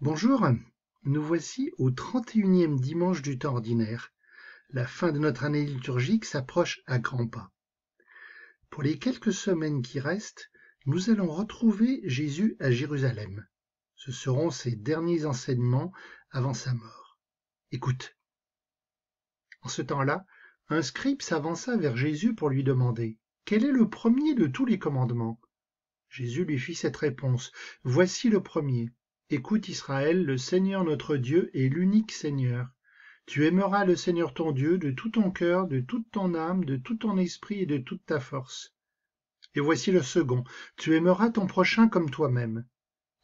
Bonjour, nous voici au 31e dimanche du temps ordinaire. La fin de notre année liturgique s'approche à grands pas. Pour les quelques semaines qui restent, nous allons retrouver Jésus à Jérusalem. Ce seront ses derniers enseignements avant sa mort. Écoute. En ce temps-là, un scribe s'avança vers Jésus pour lui demander Quel est le premier de tous les commandements Jésus lui fit cette réponse Voici le premier. Écoute Israël, le Seigneur notre Dieu est l'unique Seigneur. Tu aimeras le Seigneur ton Dieu de tout ton cœur, de toute ton âme, de tout ton esprit et de toute ta force. Et voici le second, tu aimeras ton prochain comme toi-même.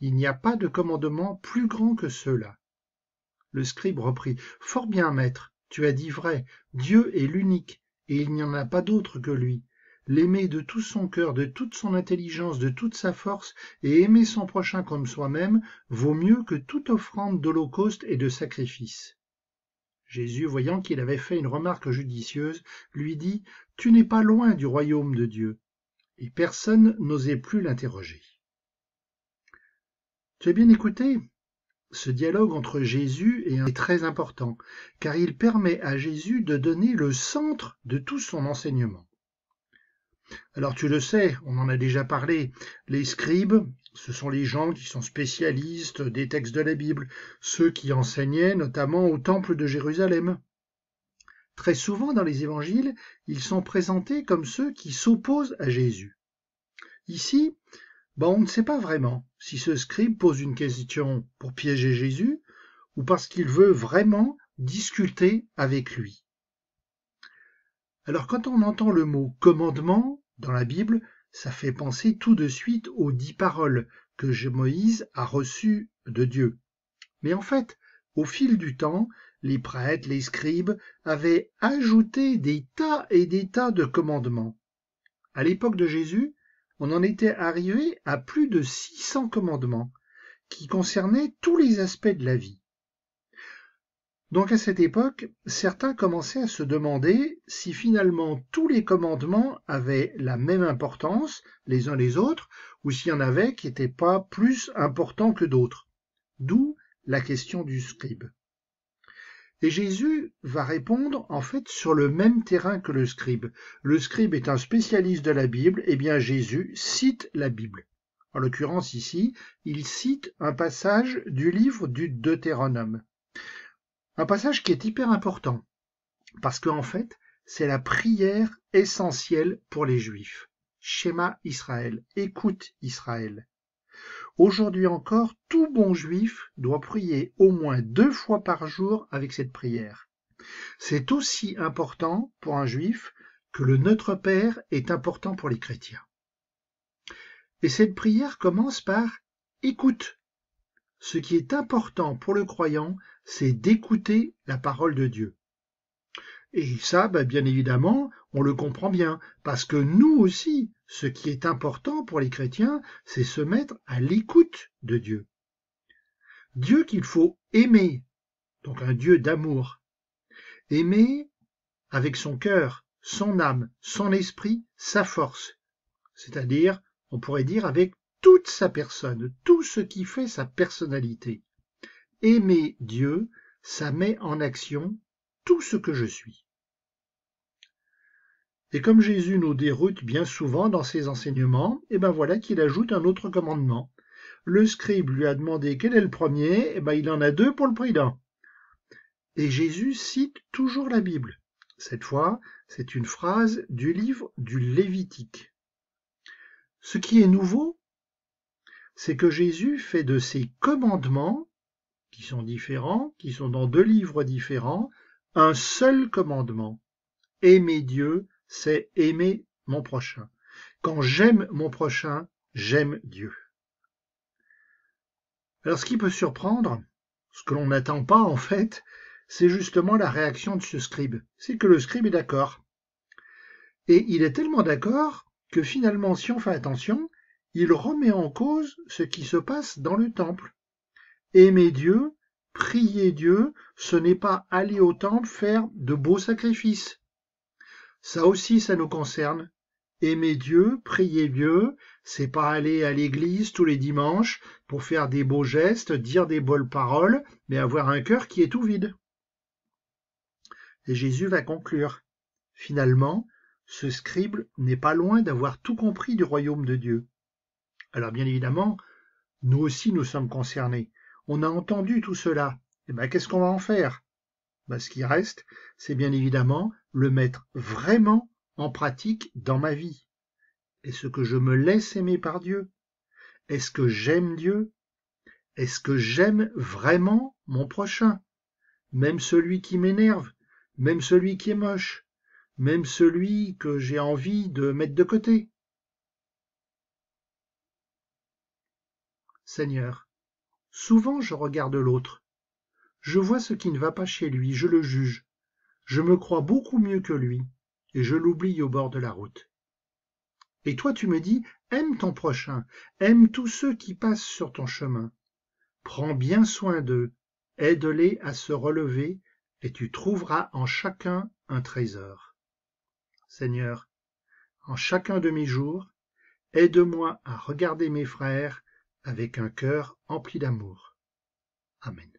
Il n'y a pas de commandement plus grand que cela. Le scribe reprit, Fort bien, maître, tu as dit vrai, Dieu est l'unique, et il n'y en a pas d'autre que lui l'aimer de tout son cœur, de toute son intelligence, de toute sa force, et aimer son prochain comme soi-même, vaut mieux que toute offrande d'holocauste et de sacrifice. Jésus, voyant qu'il avait fait une remarque judicieuse, lui dit Tu n'es pas loin du royaume de Dieu. Et personne n'osait plus l'interroger. Tu as bien écouté Ce dialogue entre Jésus est très important, car il permet à Jésus de donner le centre de tout son enseignement. Alors tu le sais, on en a déjà parlé, les scribes, ce sont les gens qui sont spécialistes des textes de la Bible, ceux qui enseignaient notamment au temple de Jérusalem. Très souvent dans les évangiles, ils sont présentés comme ceux qui s'opposent à Jésus. Ici, ben, on ne sait pas vraiment si ce scribe pose une question pour piéger Jésus ou parce qu'il veut vraiment discuter avec lui. Alors quand on entend le mot commandement dans la Bible, ça fait penser tout de suite aux dix paroles que Moïse a reçues de Dieu. Mais en fait, au fil du temps, les prêtres, les scribes avaient ajouté des tas et des tas de commandements. À l'époque de Jésus, on en était arrivé à plus de 600 commandements qui concernaient tous les aspects de la vie. Donc à cette époque, certains commençaient à se demander si finalement tous les commandements avaient la même importance les uns les autres, ou s'il y en avait qui n'étaient pas plus importants que d'autres. D'où la question du scribe. Et Jésus va répondre en fait sur le même terrain que le scribe. Le scribe est un spécialiste de la Bible, et eh bien Jésus cite la Bible. En l'occurrence ici, il cite un passage du livre du Deutéronome. Un passage qui est hyper important, parce qu'en en fait, c'est la prière essentielle pour les Juifs. Schéma Israël, écoute Israël. Aujourd'hui encore, tout bon juif doit prier au moins deux fois par jour avec cette prière. C'est aussi important pour un juif que le Notre Père est important pour les chrétiens. Et cette prière commence par écoute. Ce qui est important pour le croyant, c'est d'écouter la parole de Dieu. Et ça, ben, bien évidemment, on le comprend bien, parce que nous aussi, ce qui est important pour les chrétiens, c'est se mettre à l'écoute de Dieu. Dieu qu'il faut aimer, donc un Dieu d'amour. Aimer avec son cœur, son âme, son esprit, sa force. C'est-à-dire, on pourrait dire avec toute sa personne, tout ce qui fait sa personnalité aimer Dieu, ça met en action tout ce que je suis. Et comme Jésus nous déroute bien souvent dans ses enseignements, et eh ben voilà qu'il ajoute un autre commandement. Le scribe lui a demandé quel est le premier, et eh bien il en a deux pour le prix d'un. Et Jésus cite toujours la Bible. Cette fois, c'est une phrase du livre du Lévitique. Ce qui est nouveau, c'est que Jésus fait de ses commandements qui sont différents, qui sont dans deux livres différents, un seul commandement. Aimer Dieu, c'est aimer mon prochain. Quand j'aime mon prochain, j'aime Dieu. Alors ce qui peut surprendre, ce que l'on n'attend pas en fait, c'est justement la réaction de ce scribe. C'est que le scribe est d'accord. Et il est tellement d'accord que finalement, si on fait attention, il remet en cause ce qui se passe dans le temple. Aimer Dieu, prier Dieu, ce n'est pas aller au temple faire de beaux sacrifices. Ça aussi, ça nous concerne. Aimer Dieu, prier Dieu, c'est pas aller à l'église tous les dimanches pour faire des beaux gestes, dire des bonnes paroles, mais avoir un cœur qui est tout vide. Et Jésus va conclure. Finalement, ce scribe n'est pas loin d'avoir tout compris du royaume de Dieu. Alors bien évidemment, nous aussi nous sommes concernés on a entendu tout cela, et eh ben qu'est-ce qu'on va en faire ben, Ce qui reste, c'est bien évidemment le mettre vraiment en pratique dans ma vie. Est-ce que je me laisse aimer par Dieu Est-ce que j'aime Dieu Est-ce que j'aime vraiment mon prochain Même celui qui m'énerve, même celui qui est moche, même celui que j'ai envie de mettre de côté. Seigneur, souvent je regarde l'autre je vois ce qui ne va pas chez lui je le juge je me crois beaucoup mieux que lui et je l'oublie au bord de la route et toi tu me dis aime ton prochain aime tous ceux qui passent sur ton chemin prends bien soin d'eux aide les à se relever et tu trouveras en chacun un trésor seigneur en chacun de mes jours aide-moi à regarder mes frères avec un cœur empli d'amour. Amen.